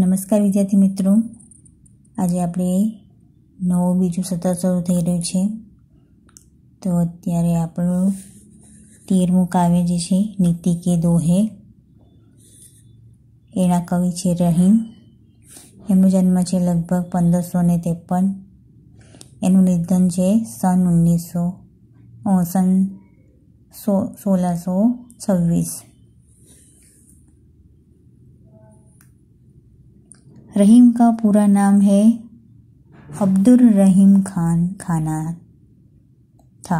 નમસ્કાર વિદ્યાર્થી મિત્રો આજે આપણે નવું બીજું સત્ર શરૂ થઈ રહ્યું છે તો અત્યારે આપણું તેરમું કાવ્ય જે છે નીતિ કે દોહે એના કવિ છે રહીમ એમનો જન્મ છે લગભગ પંદરસો ને ત્રેપન એનું નિધન છે સન ઓગણીસો સન સો સોળસો છવ્વીસ रहीम का पूरा नाम है अब्दुल रहीम खान खाना था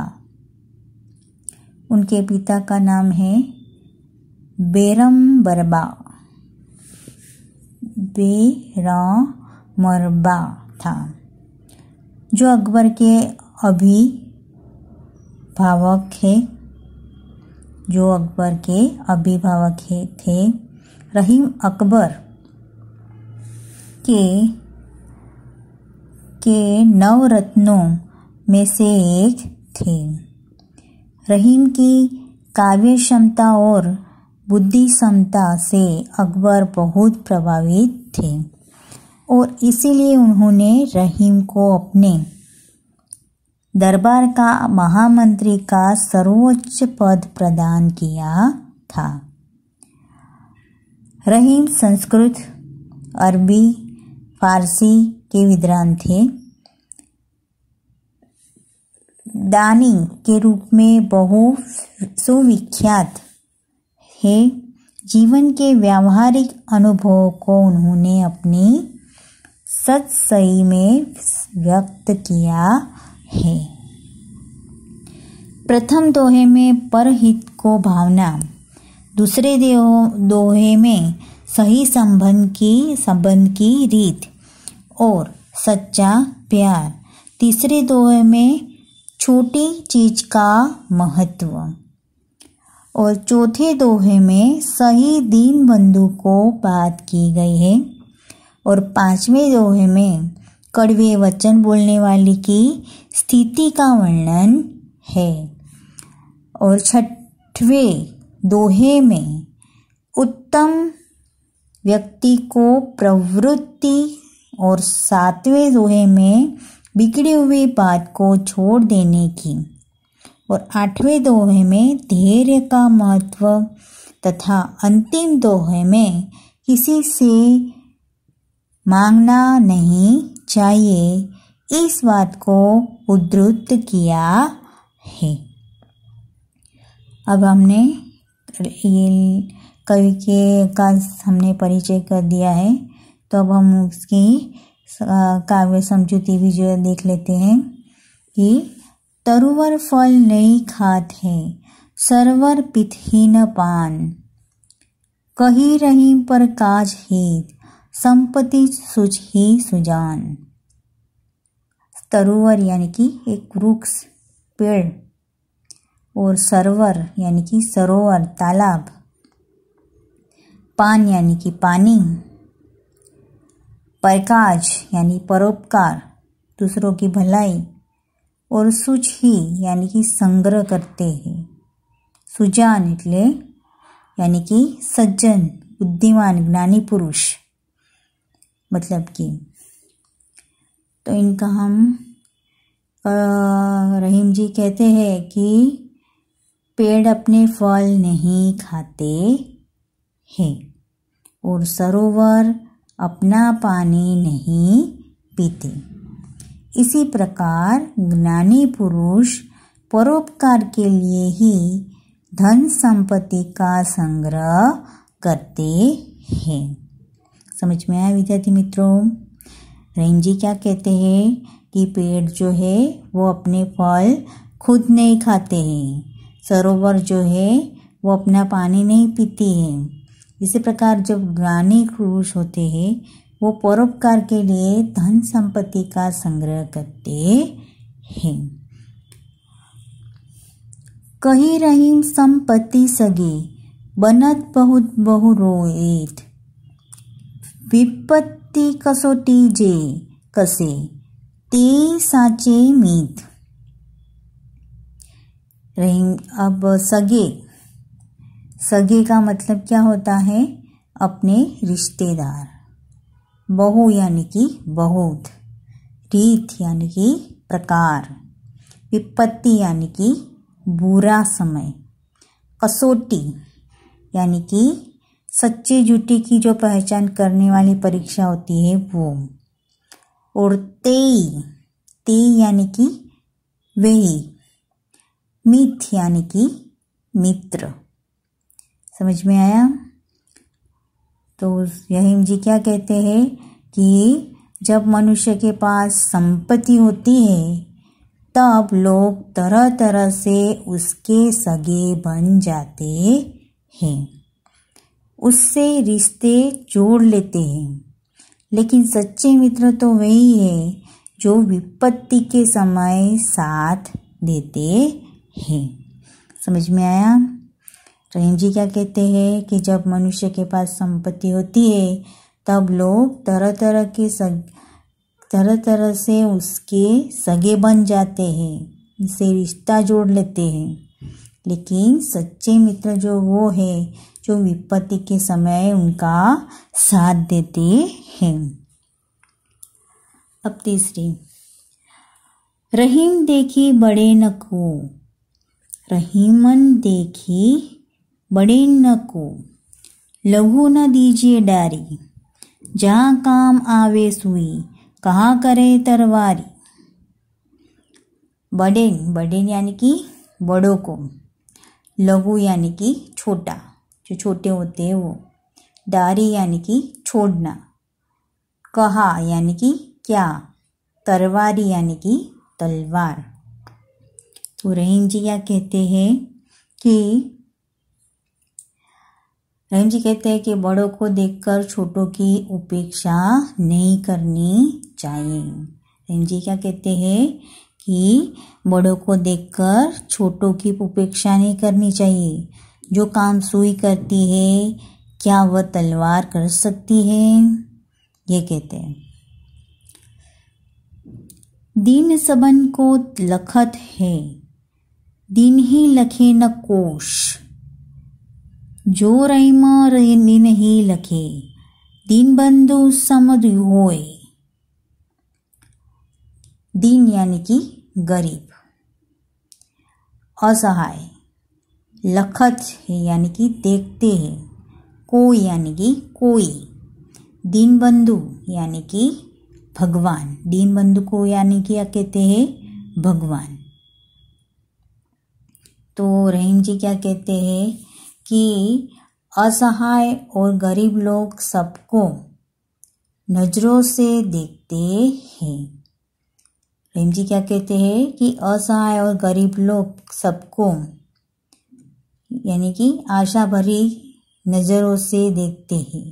उनके पिता का नाम है बेरम बरबा मरबा था जो अकबर के अभी भावक है जो अकबर के अभिभावक थे रहीम अकबर के के नवरत्नों में से एक थे रहीम की काव्य क्षमता और बुद्धि क्षमता से अकबर बहुत प्रभावित थे और इसीलिए उन्होंने रहीम को अपने दरबार का महामंत्री का सर्वोच्च पद प्रदान किया था रहीम संस्कृत अरबी फारसी के विद्वान थे दानी के रूप में बहु सुविख्यात है जीवन के व्यावहारिक अनुभव को उन्होंने अपनी सच सही में व्यक्त किया है प्रथम दोहे में परहित को भावना दूसरे दोहे में सही संबंध की संबंध की रीत और सच्चा प्यार तीसरे दोहे में छोटी चीज का महत्व और चौथे दोहे में सही दीन बंधु को बात की गई है और पांचवें दोहे में कड़वे वचन बोलने वाले की स्थिति का वर्णन है और छठवें दोहे में उत्तम व्यक्ति को प्रवृत्ति और सातवें दोहे में बिगड़े हुए बात को छोड़ देने की और आठवें दोहे में धैर्य का महत्व तथा अंतिम दोहे में किसी से मांगना नहीं चाहिए इस बात को उद्धृत किया है अब हमने ये कवि के का हमने परिचय कर दिया है तो अब हम उसकी काव्य समझूती भी जो है देख लेते हैं कि तरुवर फल नहीं खात है सरवर पिथहीन पान कही रही पर काज हित संपत्ति सुच ही सुजान तरुवर यानी कि एक वृक्ष पेड़ और सरोवर यानी कि सरोवर तालाब पान यानी कि पानी परकाज यानी परोपकार दूसरों की भलाई और ही यानी कि संग्रह करते हैं सुजान इतले यानी कि सज्जन बुद्धिमान ज्ञानी पुरुष मतलब कि तो इनका हम रहीम जी कहते हैं कि पेड़ अपने फल नहीं खाते हैं और सरोवर अपना पानी नहीं पीते इसी प्रकार ज्ञानी पुरुष परोपकार के लिए ही धन संपत्ति का संग्रह करते हैं समझ में आया विद्यार्थी मित्रों रेन जी क्या कहते हैं कि पेड़ जो है वो अपने फल खुद नहीं खाते हैं सरोवर जो है वो अपना पानी नहीं पीती है इसी प्रकार जब ज्ञानी पुरुष होते हैं वो परोपकार के लिए धन संपत्ति का संग्रह करते हैं कही रही संपत्ति सगे बनत बहुत बहु रोएत विपत्ति कसोटी जे कसे ते साचे मीत रहीम अब सगे सगे का मतलब क्या होता है अपने रिश्तेदार बहु यानी कि बहुत रीत यानी कि प्रकार विपत्ति यानी कि बुरा समय कसोटी यानी कि सच्चे झूठे की जो पहचान करने वाली परीक्षा होती है वो और तेई ते यानी कि वही मिथ यानी कि मित्र समझ में आया तो यहीम जी क्या कहते हैं कि जब मनुष्य के पास संपत्ति होती है तब लोग तरह तरह से उसके सगे बन जाते हैं उससे रिश्ते जोड़ लेते हैं लेकिन सच्चे मित्र तो वही है जो विपत्ति के समय साथ देते हैं समझ में आया प्रेम जी क्या कहते हैं कि जब मनुष्य के पास संपत्ति होती है तब लोग तरह तरह के सग तरह तरह से उसके सगे बन जाते हैं उनसे रिश्ता जोड़ लेते हैं लेकिन सच्चे मित्र जो वो है जो विपत्ति के समय उनका साथ देते हैं अब तीसरी रहीम देखी बड़े नको रहीमन देखी बड़े न को लघु न दीजिए डारी जहाँ काम आवे सुई कहाँ करे तरवारी बडेन बडेन यानी कि बड़ों को लघु यानी कि छोटा जो छोटे होते हैं वो डारी यानी कि छोड़ना कहा यानी कि क्या तरवारी यानी कि तलवार तो रहीन जिया कहते हैं कि रहीम जी कहते हैं कि बड़ों को देखकर छोटों की उपेक्षा नहीं करनी चाहिए रहीम जी क्या कहते हैं कि बड़ों को देखकर छोटों की उपेक्षा नहीं करनी चाहिए जो काम सुई करती है क्या वह तलवार कर सकती है ये कहते हैं दिन सबन को लखत है दिन ही लखे न कोश જો રહીમાં રહેની નહીં લખે दीनबंधु समदु होए दीन यानी कि गरीब असहाय लखच है यानी कि देखते हैं कोई यानी कि कोई दीन बंधु यानी कि भगवान दीन बंधु को यानी कि क्या कहते हैं भगवान तो रहीम जी क्या कहते हैं कि असहाय और गरीब लोग सबको नज़रों से देखते हैं प्रेम जी क्या कहते हैं कि असहाय और गरीब लोग सबको यानी कि आशा भरी नज़रों से देखते हैं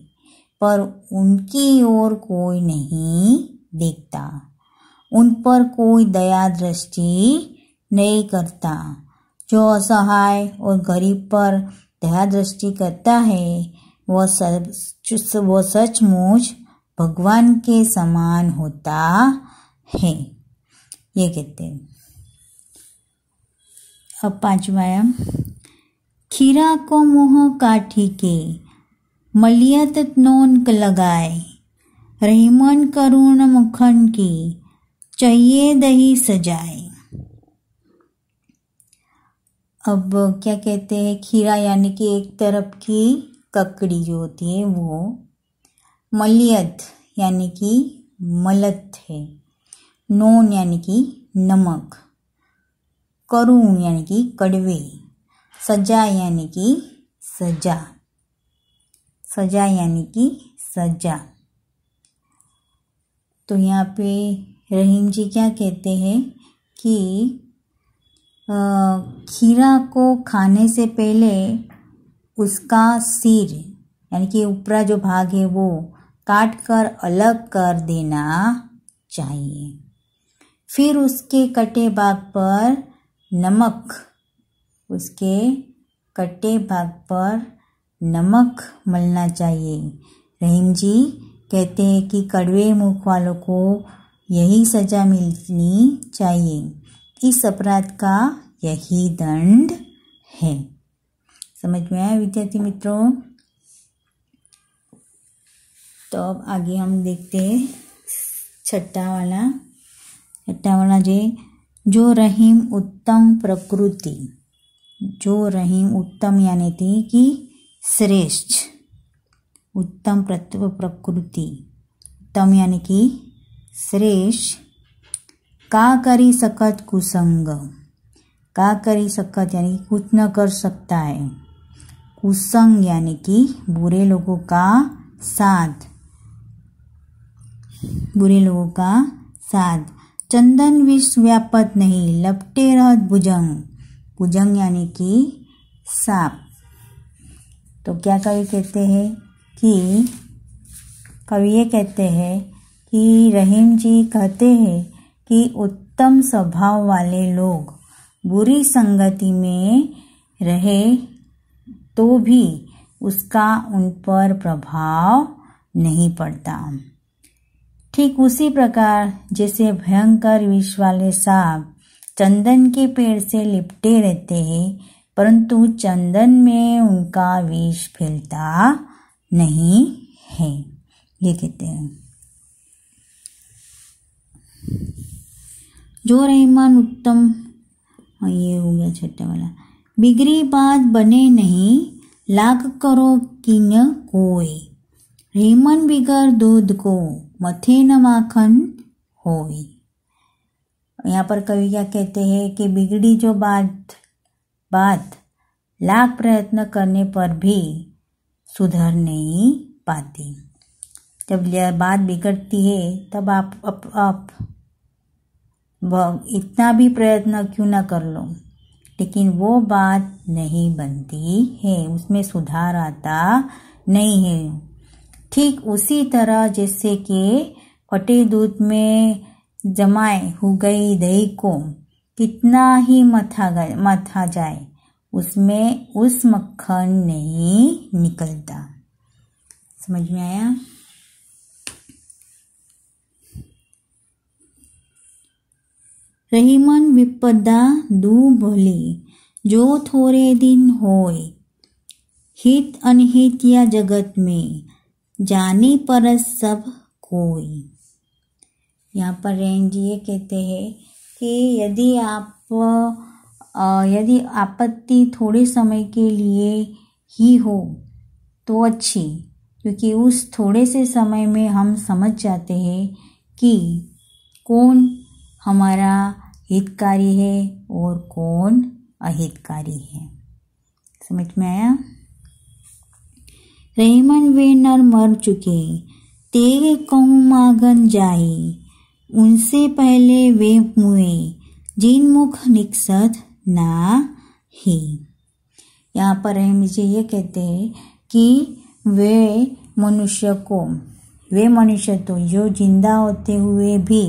पर उनकी ओर कोई नहीं देखता उन पर कोई दया दृष्टि नहीं करता जो असहाय और गरीब पर दृष्टि करता है वह सच वो सचमुच भगवान के समान होता है ये कहते हैं अब पांचवा खीरा को मोह काठी के मलियत नोन लगाए रहीमन करुण मुखन की चाहिए दही सजाए अब क्या कहते हैं खीरा यानी कि एक तरफ की ककड़ी जो होती है वो मलियत यानी कि मलत है नोन यानी कि नमक करूण यानी कि कड़वे सजा यानी कि सजा सजा यानी कि सजा तो यहाँ पे रहीम जी क्या कहते हैं कि खीरा को खाने से पहले उसका सिर यानी कि ऊपरा जो भाग है वो काट कर अलग कर देना चाहिए फिर उसके कटे भाग पर नमक उसके कटे भाग पर नमक मलना चाहिए रहीम जी कहते हैं कि कड़वे मुख वालों को यही सज़ा मिलनी चाहिए इस अपराध का यही दंड है समझ में आया विद्यार्थी मित्रों तो अब आगे हम देखते हैं छठा वाला छठा वाला जे जो रहीम उत्तम प्रकृति जो रहीम उत्तम यानी थी कि श्रेष्ठ उत्तम प्रकृति उत्तम यानी कि श्रेष्ठ का करी सकत कुसंग का करी सकत यानी कुछ न कर सकता है कुसंग यानी कि बुरे लोगों का साथ बुरे लोगों का साथ चंदन विष व्यापत नहीं लपटे रहत भुजंग भुजंग यानी कि सांप तो क्या कवि कहते हैं कि कवि ये कहते हैं कि रहीम जी कहते हैं कि उत्तम स्वभाव वाले लोग बुरी संगति में रहे तो भी उसका उन पर प्रभाव नहीं पड़ता ठीक उसी प्रकार जैसे भयंकर विष वाले सांप चंदन के पेड़ से लिपटे रहते हैं परंतु चंदन में उनका विष फैलता नहीं है ये कहते हैं जो रहमान उत्तम हाँ, ये हो गया छठे वाला बिगड़ी बात बने नहीं लाग करो किंग कोई रेमन बिगर दूध को मथे न माखन होई यहाँ पर कवि क्या कहते हैं कि बिगड़ी जो बात बात लाख प्रयत्न करने पर भी सुधर नहीं पाती जब यह बात बिगड़ती है तब आप, आप, आप इतना भी प्रयत्न क्यों ना कर लो लेकिन वो बात नहीं बनती है उसमें सुधार आता नहीं है ठीक उसी तरह जैसे कि फटे दूध में जमाए हो गई दही को कितना ही मथा गए मथा जाए उसमें उस मक्खन नहीं निकलता समझ में आया मन विपदा दू ભલી जो थोड़े दिन હોય हित अनहित या जगत में जाने पर सब कोई यहाँ पर जी ये कहते हैं कि यदि आप यदि आपत्ति थोड़े समय के लिए ही हो तो अच्छी क्योंकि उस थोड़े से समय में हम समझ जाते हैं कि कौन हमारा हितकारी है और कौन अहितकारी है समझ में आया रेमन वेनर मर चुके तेरे कहूँ मागन जाए उनसे पहले वे मुए जिन मुख निकसत ना ही यहाँ पर हम मुझे ये कहते हैं कि वे मनुष्य को वे मनुष्य तो जो जिंदा होते हुए भी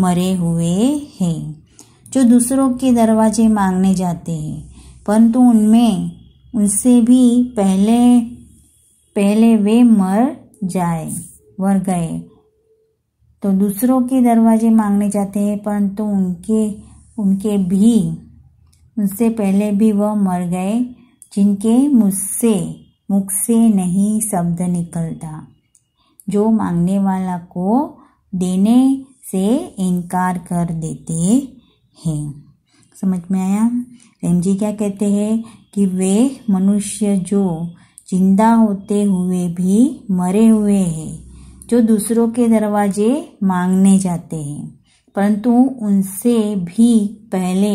मरे हुए हैं जो दूसरों के दरवाजे मांगने जाते हैं परंतु उनमें उनसे भी पहले पहले वे मर जाए मर गए तो दूसरों के दरवाजे मांगने जाते हैं परंतु उनके उनके भी उनसे पहले भी वह मर गए जिनके मुझसे मुख से नहीं शब्द निकलता जो मांगने वाला को देने से इनकार कर देते है समझ में आया प्रेम जी क्या कहते हैं कि वे मनुष्य जो जिंदा होते हुए भी मरे हुए हैं जो दूसरों के दरवाजे मांगने जाते हैं परंतु उनसे भी पहले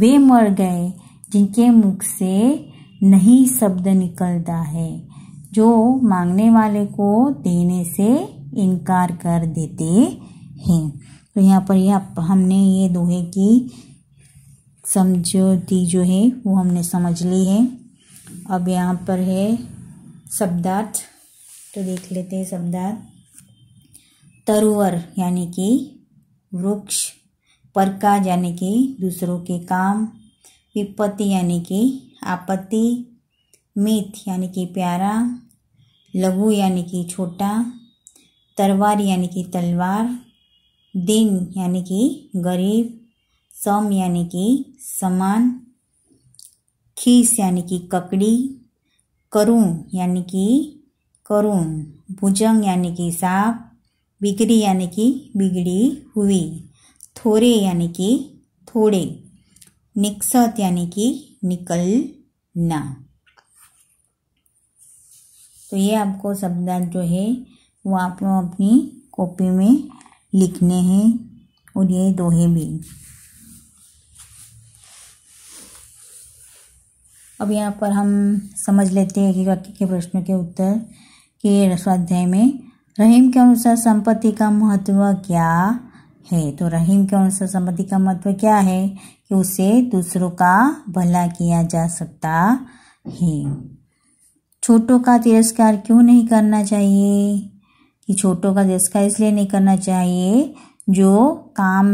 वे मर गए जिनके मुख से नहीं शब्द निकलता है जो मांगने वाले को देने से इनकार कर देते हैं तो यहाँ पर ये आप हमने ये दोहे की समझौती जो है वो हमने समझ ली है अब यहाँ पर है शब्दार्थ तो देख लेते हैं शब्दार्थ तरोवर यानी कि वृक्ष परका यानी कि दूसरों के काम विपत्ति यानी कि आपत्ति मिथ यानी कि प्यारा लघु यानी कि छोटा तरवार यानी कि तलवार दिन यानी कि गरीब सम यानी कि समान खीस यानी कि ककड़ी करुण यानी कि करुण भुजंग यानी कि सांप बिगड़ी यानी कि बिगड़ी हुई थोड़े यानी कि थोड़े निकसत यानी कि निकलना तो ये आपको शब्द जो है वो आप अपनी कॉपी में लिखने हैं और ये दोहे भी अब यहाँ पर हम समझ लेते हैं कि वाक्य के प्रश्न के उत्तर के स्वाध्याय में रहीम के अनुसार संपत्ति का महत्व क्या है तो रहीम के अनुसार संपत्ति का महत्व क्या है कि उसे दूसरों का भला किया जा सकता है छोटों का तिरस्कार क्यों नहीं करना चाहिए कि छोटों का तिरस्कार इसलिए नहीं करना चाहिए जो काम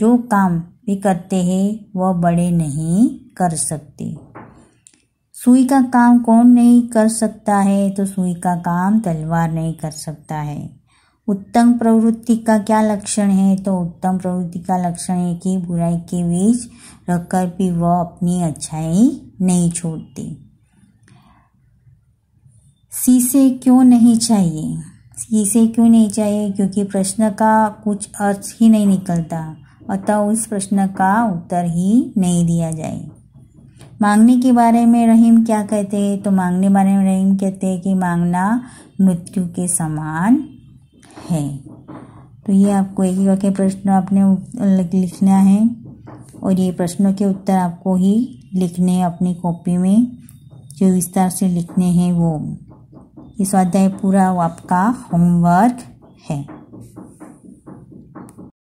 जो काम भी करते हैं वह बड़े नहीं कर सकते सुई का काम कौन नहीं कर सकता है तो सुई का काम तलवार नहीं कर सकता है उत्तम प्रवृत्ति का क्या लक्षण है तो उत्तम प्रवृत्ति का लक्षण है कि बुराई के बीच रखकर भी वह अपनी अच्छाई नहीं छोड़ती शीशे क्यों नहीं चाहिए इसे क्यों नहीं चाहिए क्योंकि प्रश्न का कुछ अर्थ ही नहीं निकलता अतः उस प्रश्न का उत्तर ही नहीं दिया जाए मांगने के बारे में रहीम क्या कहते हैं तो मांगने बारे में रहीम कहते हैं कि मांगना मृत्यु के समान है तो ये आपको एक ही के प्रश्न आपने लिखना है और ये प्रश्नों के उत्तर आपको ही लिखने अपनी कॉपी में जो विस्तार से लिखने हैं वो ये स्वाध्याय पूरा वो आपका होमवर्क है